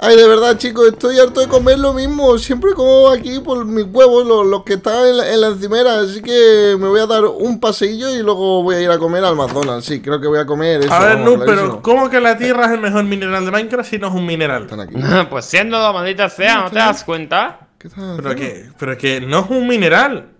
Ay, de verdad, chicos, estoy harto de comer lo mismo. Siempre como aquí por mis huevos, los, que están en la, encimera. Así que me voy a dar un paseillo y luego voy a ir a comer al McDonald's. Sí, creo que voy a comer eso. A ver, no, pero ¿cómo que la tierra es el mejor mineral de Minecraft si no es un mineral? pues siendo la maldita sea, ¿no te das cuenta? ¿Qué tal? Pero, que, pero que no es un mineral.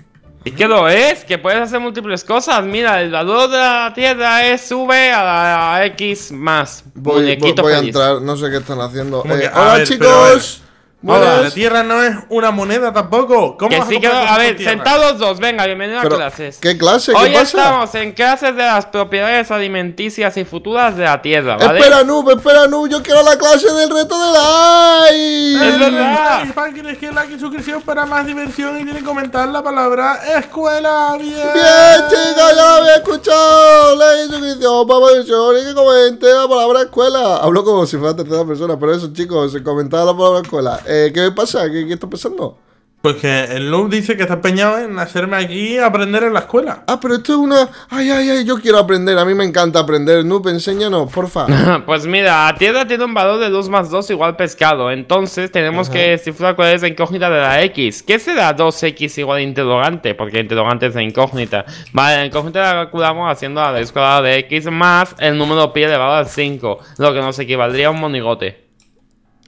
¿Y qué lo es? Que puedes hacer múltiples cosas. Mira, el valor de la tierra es sube a, la X más. Voy, a entrar, no sé qué están haciendo. Eh, hola chicos. Bueno, la tierra no es una moneda tampoco. ¿Cómo que a ver, sentados dos, venga, bienvenido a clases. ¿Qué clase? ¿Qué Hoy estamos en clases de las propiedades alimenticias y futuras de la tierra, Espera, Noob, espera, Nub, yo quiero la clase del reto de la Es verdad. Es que like y suscripción para más diversión y tienen que comentar la palabra escuela. Bien, bien chicos, ya lo había escuchado. La inscripción, suscripción para más diversión y que comenten la palabra escuela. Hablo como si fuera tercera persona, pero eso, chicos, se comentaba la palabra escuela eh, ¿qué pasa? ¿Qué, está pasando? Pues que el noob dice que está empeñado en hacerme aquí aprender en la escuela. Ah, pero esto es una. Ay, ay, ay, yo quiero aprender. A mí me encanta aprender. Noob, enséñanos, porfa. pues mira, a Tierra tiene un valor de 2 más 2 igual pescado. Entonces tenemos que descifrar cuál es la incógnita de la X. ¿Qué será 2X igual interrogante? Porque interrogante es la incógnita. Vale, la incógnita la calculamos haciendo la raíz de X más el número pi elevado al 5. Lo que nos equivaldría a un monigote.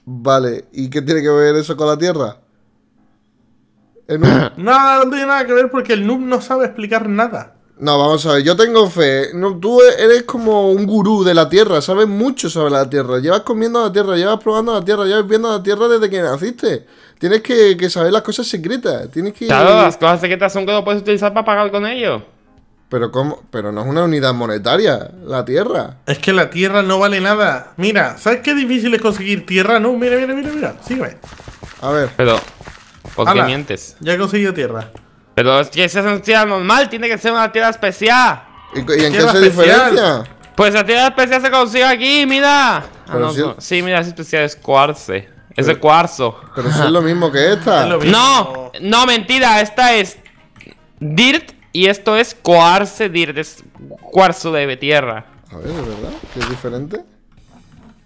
Vale, ¿y qué tiene que ver eso con la Tierra? Nada, no tiene nada que ver porque el noob no sabe explicar nada. No, vamos a ver, yo tengo fe. No, tú eres como un gurú de la Tierra, sabes mucho sobre la Tierra. Llevas comiendo la Tierra, llevas probando la Tierra, llevas viendo la Tierra desde que naciste. Tienes que, saber las cosas secretas. Tienes que... Claro, las cosas secretas son que no puedes utilizar para pagar con ello. Pero cómo, pero no es una unidad monetaria, la tierra. Es que la tierra no vale nada. Mira, ¿sabes qué difícil es conseguir tierra? No, mira, mira, mira, mira. Sígueme. A ver. Pero, ¿por qué mientes? Ya he conseguido tierra. Pero es que esa es una tierra normal, tiene que ser una tierra especial. ¿Y, en qué se diferencia? Pues la tierra especial se consigue aquí, mira. Ah, no, Sí, mira, es especial, es cuarce. es de cuarzo. Pero eso es lo mismo que esta. No, no, mentira, esta es Dirt y esto es coarse de cuarzo de tierra. A ver, ¿es verdad? qué es diferente?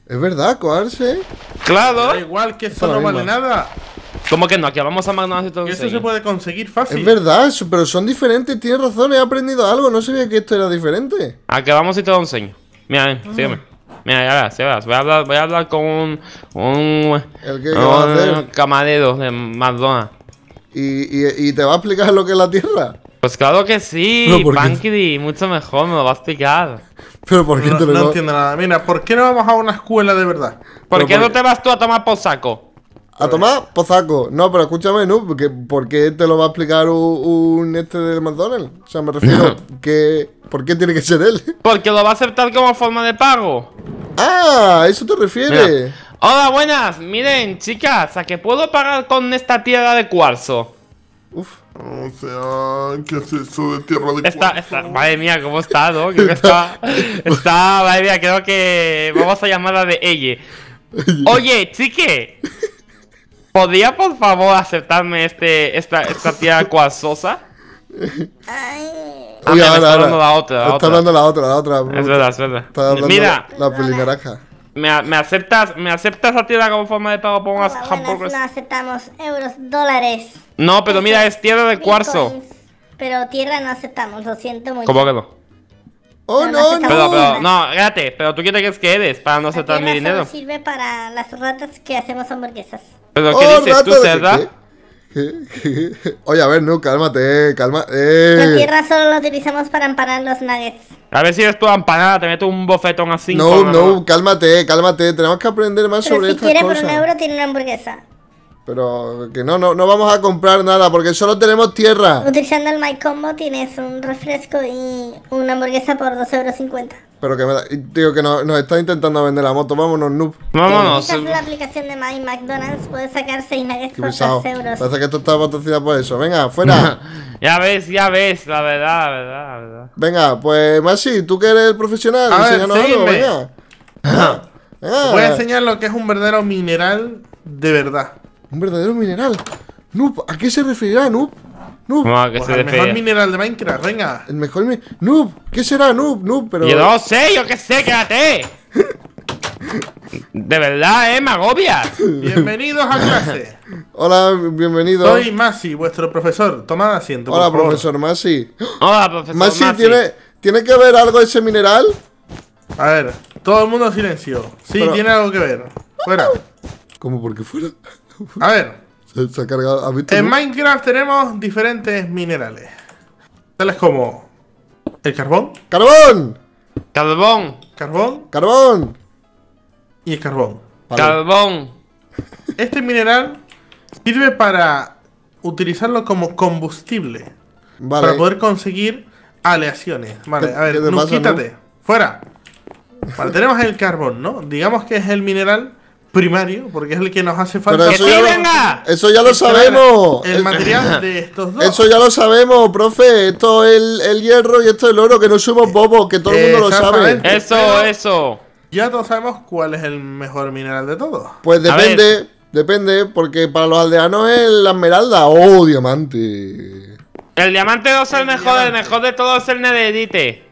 ¿Es verdad? ¿Coarse? ¡Claro! Da igual que eso no vale nada. ¿Cómo que no? Aquí vamos a McDonald's y todo eso. se puede conseguir fácil. Es verdad, pero son diferentes, tienes razón, he aprendido algo, no sabía que esto era diferente. Aquí vamos y te lo enseño? Mira, sígueme. Mira, ya verás, ya Voy a hablar, con un. un ¿El qué, un, va a hacer? de McDonald's. ¿Y, ¿Y, y, te va a explicar lo que es la tierra? Pues claro que sí, Panky, mucho mejor, me lo va a explicar. Pero ¿por qué no, te lo No entiendo nada. Mira, ¿por qué no vamos a una escuela de verdad? ¿Por qué no te vas tú a tomar pozaco? A, tomar pozaco? No, pero escúchame, ¿no? Porque, qué te lo va a explicar un, este de McDonald's. O sea, me refiero que. ¿Por qué tiene que ser él? Porque lo va a aceptar como forma de pago. Ah, eso te refiere. Hola, buenas. Miren, chicas, a qué puedo pagar con esta tierra de cuarzo. Uf. O sea, ¿qué es eso de tierra de está, está, Madre mía, ¿cómo está, no? que está, está, madre mía, creo que vamos a llamarla de ella. Oye, chique, ¿podría por favor aceptarme este, esta, esta tierra cuazosa? Ah, está hablando la otra. La está hablando la otra, la otra. Es verdad, es verdad. Mira. La, la ¿Me, me aceptas me aceptas a tierra como forma de pago por unas ah, hamburguesas? No aceptamos euros, dólares. No, pero mira, es tierra de cuarzo. Pero tierra no aceptamos, lo siento mucho. ¿Cómo que no? ¡Oh, no, no! no. Pero, pero, no, espérate, pero tú quieres que eres para no aceptar mi dinero. sirve para las ratas que hacemos hamburguesas. ¿Pero qué oh, dices tú, cerda? Oye, a ver, no, cálmate, calma. Eh. La tierra solo la utilizamos para empanar los nuggets. A ver si eres tú amparada, te meto un bofetón así. No, no, cálmate, cálmate. Tenemos que aprender más sobre esto Si quieres por un euro, tiene una hamburguesa. Pero que no, no, no vamos a comprar nada porque solo tenemos tierra. Utilizando el My Combo tienes un refresco y una hamburguesa por 2,50 euros. Pero que me da... Digo que nos, está intentando vender la moto. Vámonos, noob. Vámonos. Si la aplicación de My McDonald's puedes sacar 6 nuggets por euros. Parece que esto está patrocinado por eso. Venga, fuera. ya ves, ya ves. La verdad, la verdad, la verdad. Venga, pues Masi, tú que eres el profesional, a algo. Venga. venga. voy a enseñar lo que es un verdadero mineral de verdad. ¿Un verdadero mineral? Noob, ¿a qué se referirá Noob? el mejor mineral de Minecraft, venga. El mejor mineral. Noob, ¿qué será? Noob, noob, pero. Yo no sé, yo qué sé, quédate. de verdad, eh, Magobia Bienvenidos a clase. Hola, bienvenidos. Soy Masi, vuestro profesor. Tomad asiento. Hola, profesor Masi. Hola, profesor Masi. Masi, ¿tiene, que ver algo ese mineral? A ver, todo el mundo silencio. Sí, tiene algo que ver. Fuera. ¿Cómo porque fuera? a ver, en Minecraft tenemos diferentes minerales. Tales como el carbón. ¡Carbón! Carbón. Carbón. Carbón. Y el carbón. Carbón. Este mineral sirve para utilizarlo como combustible. Para poder conseguir aleaciones. Vale, a ver, no, quítate. Fuera. Vale, tenemos el carbón, ¿no? Digamos que es el mineral primario, porque es el que nos hace falta. eso, ya Lo, eso ya lo sabemos. El eh, material eh, de estos dos. Eso ya lo sabemos, profe. Esto es el, hierro y esto es el oro, que no somos eh, bobos, que todo el mundo lo sabe. Eso, eso. Ya todos sabemos cuál es el mejor mineral de todos. Pues depende, depende, porque para los aldeanos es la esmeralda o oh, diamante. El diamante 2 es el, mejor, el mejor de todos es el nededite.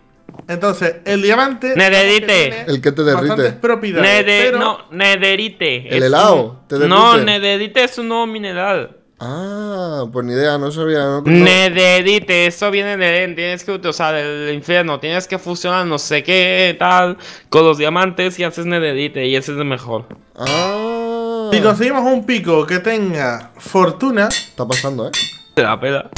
Entonces, el diamante. Nederite. El que te derrite. Propiedades, No, nederite. El helado. No, nederite es un nuevo mineral. Ah, pues ni idea, no sabía. No, Nederite, eso viene de Tienes que utilizar el infierno. Tienes que fusionar no sé qué, tal, con los diamantes y haces Nederite. Y ese es el mejor. Ah. Si conseguimos un pico que tenga fortuna. Está pasando, eh. Te la pela.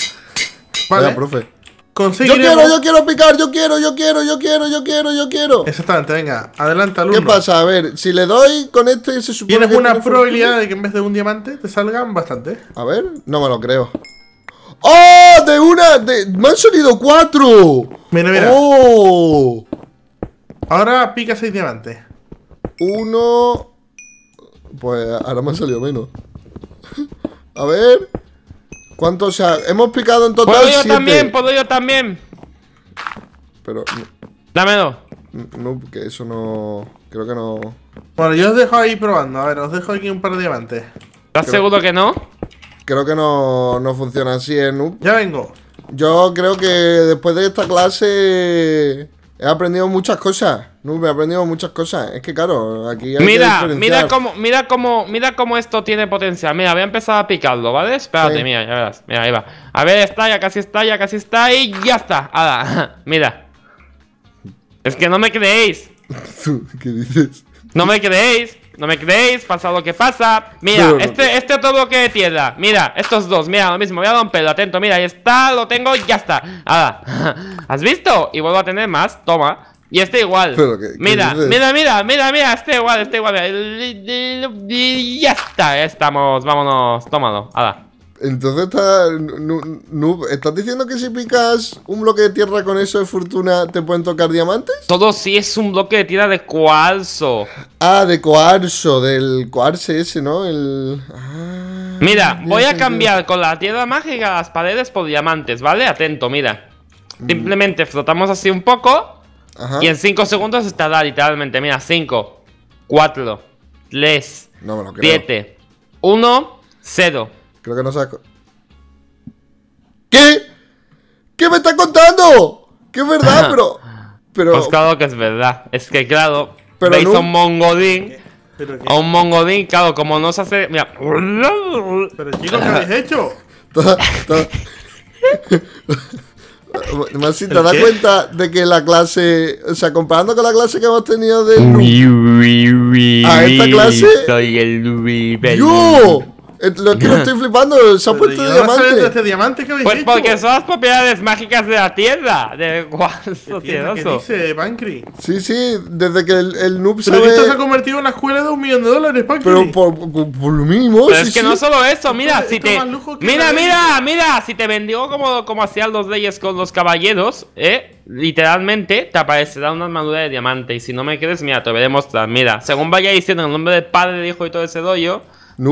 Vale. profe. Yo quiero, yo quiero picar, yo quiero, yo quiero, yo quiero, yo quiero, yo quiero. Exactamente, venga, adelanta alumno. ¿Qué pasa? A ver, si le doy con este se supone Tienes una probabilidad de que en vez de un diamante te salgan bastante A ver, no me lo creo. ¡Oh! De una, de... me han salido cuatro. Mira, ¡Oh! Ahora pica seis diamantes. Uno... Pues ahora me han salido menos. A ver... O sea, Hemos picado en total. Puedo yo también, puedo yo también. Pero. Dame dos. No, que eso no. Creo que no. Bueno, yo os dejo ahí probando. A ver, os dejo aquí un par de diamantes. ¿Estás seguro que no? Creo que no, no funciona así, ¿eh, Noob? Ya vengo. Yo creo que después de esta clase. He aprendido muchas cosas. Nube, he aprendido muchas cosas. Es que claro, aquí hay Mira, mira cómo, mira cómo, mira cómo esto tiene potencial. Mira, voy a empezar a picarlo, ¿vale? Espérate, mira, ya verás. Mira, ahí va. A ver, está, ya casi está, ya casi está y ya está. Ada, mira. Es que no me creéis. ¿Qué dices? No me creéis. No me creéis, pasa lo que pasa Mira, este, este otro bloque de tierra Mira, estos dos, mira, lo mismo, voy a romperlo Atento, mira, ahí está, lo tengo, ya está Ahora, ¿has visto? Y vuelvo a tener más, toma y este igual. mira, mira, mira, mira, mira, este igual, este igual. Ya está, estamos, vámonos, tómalo. Ahora. Entonces está, ¿estás diciendo que si picas un bloque de tierra con eso de fortuna te pueden tocar diamantes? Todo sí es un bloque de tierra de cuarzo. Ah, de cuarzo, del cuarce ese, ¿no? El... Ah, mira, voy a cambiar con la tierra mágica las paredes por diamantes, ¿vale? Atento, mira. Mm. Simplemente frotamos así un poco y en 5 segundos estará literalmente, mira, 5, 4, 3, 7, 1, 0. Creo que no saco. ¿Qué? ¿Qué me está contando? ¿Qué es verdad, pero Pero... Pues claro que es verdad. Es que claro, pero veis a un mongodín. A un mongodín, claro, como no se hace. Mira. Pero chicos, ¿qué habéis hecho? si ¿te das cuenta de que la clase, o sea, comparando con la clase que hemos tenido de a esta clase, soy el ¡Yo! Eh, lo que estoy flipando, se ha puesto diamante. diamante que Pues porque son las propiedades mágicas de la Tierra. De guaso ¿Qué dice Sí, sí, desde que el, el noob se ha convertido en una escuela de un millón de dólares, Pero por, por, lo mínimo. Pero sí, es que no solo eso, mira, si te. Mira, mira, mira, si te vendió como, como hacían los reyes con los caballeros, ¿eh? literalmente te aparecerá una armadura de diamante. Y si no me crees, mira, te voy a demostrar. Mira, según vaya diciendo el nombre del padre, del hijo y todo ese rollo,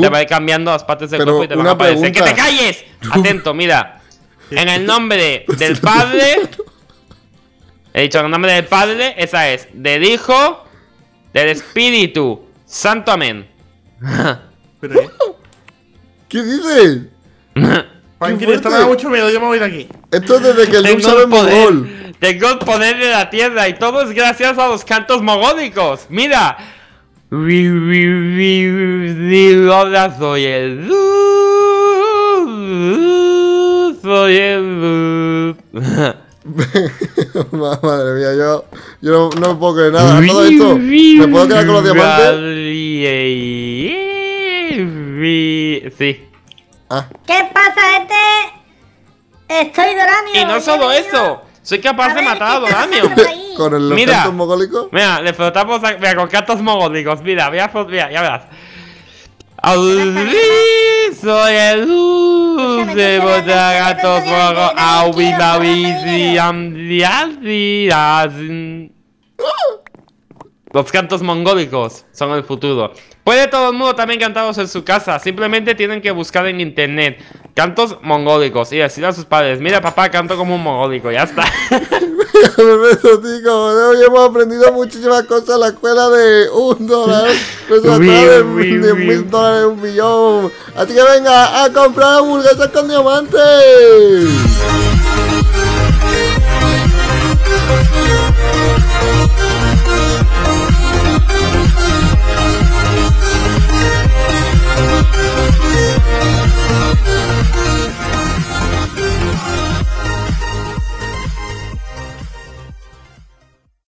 te va a ir cambiando las partes del cuerpo y te van a aparecer. ¡Que te calles! Atento, mira. En el nombre del Padre. He dicho, en el nombre del Padre, esa es. Del Hijo, del Espíritu. Santo Amén. ¿eh? ¿Qué dices? esto me da mucho miedo, yo me voy de aquí. Esto es desde que el Doom sabe mogol. Tengo el poder de la tierra y todo es gracias a los cantos mogódicos. Mira, soy el Soy el Madre mía, yo, yo no, no, me puedo creer nada. Todo esto, ¿me puedo quedar con los diamantes? Sí. Ah. ¿Qué pasa, este? Estoy Doramio. Y no solo eso, soy capaz de matar a Doramio con el, mira, cantos Mira, le flotamos mira, con cantos mongólicos, Mira, pues, mira, ya verás. Soy Los cantos mongólicos son el futuro. Puede todo el mundo también cantarlos en su casa. Simplemente tienen que buscar en internet cantos mongólicos y decir a sus padres: Mira, papá, canto como un mongólico. Ya está. hemos aprendido muchísimas cosas en la escuela de un dólar, pues atrás de mil dólares, un millón. Así que venga a comprar hamburguesas con diamantes.